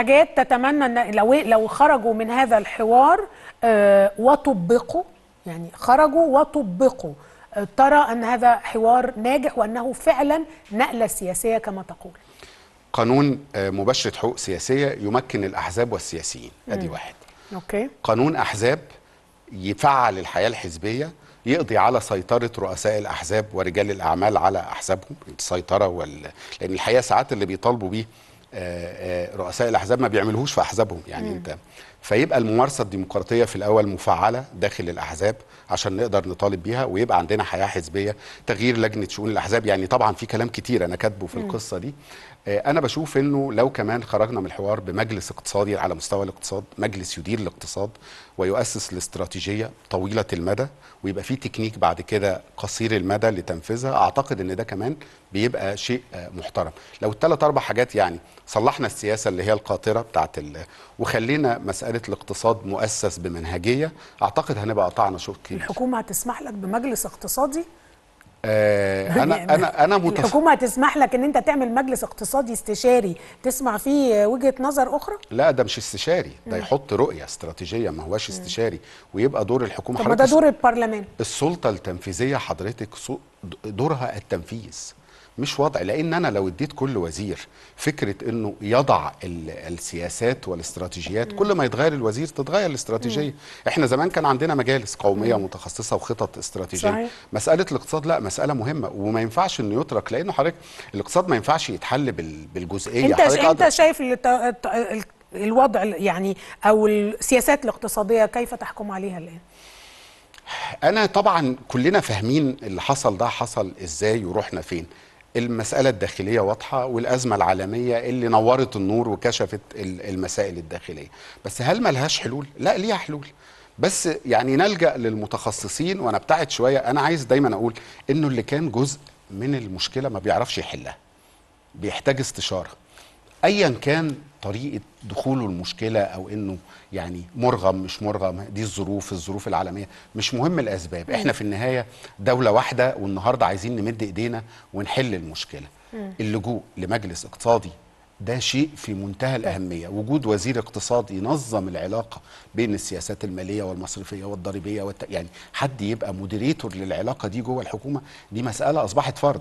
حاجات تتمنى ان لو إيه- لو خرجوا من هذا الحوار آه، وطبقوا يعني خرجوا وطبقوا آه، ترى ان هذا حوار ناجح وانه فعلا نقله سياسيه كما تقول قانون آه، مباشره حقوق سياسيه يمكن الاحزاب والسياسيين ادي واحد اوكي قانون احزاب يفعل الحياه الحزبيه يقضي على سيطرة رؤساء الأحزاب ورجال الأعمال على أحزابهم السيطرة وال... لأن الحقيقة ساعات اللي بيطالبوا بيه آه، آه، رؤساء الاحزاب ما بيعملوهوش في احزابهم يعني مم. انت فيبقى الممارسه الديمقراطيه في الاول مفعله داخل الاحزاب عشان نقدر نطالب بيها ويبقى عندنا حياه حزبيه تغيير لجنه شؤون الاحزاب يعني طبعا في كلام كتير انا كاتبه في مم. القصه دي آه، انا بشوف انه لو كمان خرجنا من الحوار بمجلس اقتصادي على مستوى الاقتصاد مجلس يدير الاقتصاد ويؤسس الاستراتيجيه طويله المدى ويبقى في تكنيك بعد كده قصير المدى لتنفيذها اعتقد ان ده كمان بيبقى شيء محترم لو الثلاث اربع حاجات يعني صلحنا السياسة اللي هي القاطرة بتاعت ال... وخلينا مسألة الاقتصاد مؤسس بمنهجية أعتقد هنبقى قطعنا شوط كبير الحكومة هتسمح لك بمجلس اقتصادي؟ آه، انا انا انا متف... الحكومه هتسمح لك ان انت تعمل مجلس اقتصادي استشاري تسمع فيه وجهه نظر اخرى لا ده مش استشاري ده يحط رؤيه استراتيجيه ما هوش استشاري ويبقى دور الحكومه طب ما ده دور البرلمان السلطه التنفيذيه حضرتك دورها التنفيذ مش وضع لان انا لو اديت كل وزير فكره انه يضع السياسات والاستراتيجيات كل ما يتغير الوزير تتغير الاستراتيجيه احنا زمان كان عندنا مجالس قوميه متخصصه وخطط استراتيجيه صحيح. مساله الاقتصاد لا مساله مهمه وما ينفعش انه يترك لانه حضرتك الاقتصاد ما ينفعش يتحل بالجزئيه انت انت شايف الوضع يعني او السياسات الاقتصاديه كيف تحكم عليها الان انا طبعا كلنا فاهمين اللي حصل ده حصل ازاي ورحنا فين المسألة الداخلية واضحة والأزمة العالمية اللي نورت النور وكشفت المسائل الداخلية بس هل ملهاش حلول؟ لا ليها حلول بس يعني نلجأ للمتخصصين ونبتعد شوية أنا عايز دايما أقول إنه اللي كان جزء من المشكلة ما بيعرفش يحلها بيحتاج استشارة ايا كان طريقه دخوله المشكله او انه يعني مرغم مش مرغم دي الظروف الظروف العالميه مش مهم الاسباب احنا في النهايه دوله واحده والنهارده عايزين نمد ايدينا ونحل المشكله اللجوء لمجلس اقتصادي ده شيء في منتهى طيب. الأهمية وجود وزير اقتصاد ينظم العلاقة بين السياسات المالية والمصرفية والضريبية والت... يعني حد يبقى مديريتور للعلاقة دي جوه الحكومة دي مسألة أصبحت فرض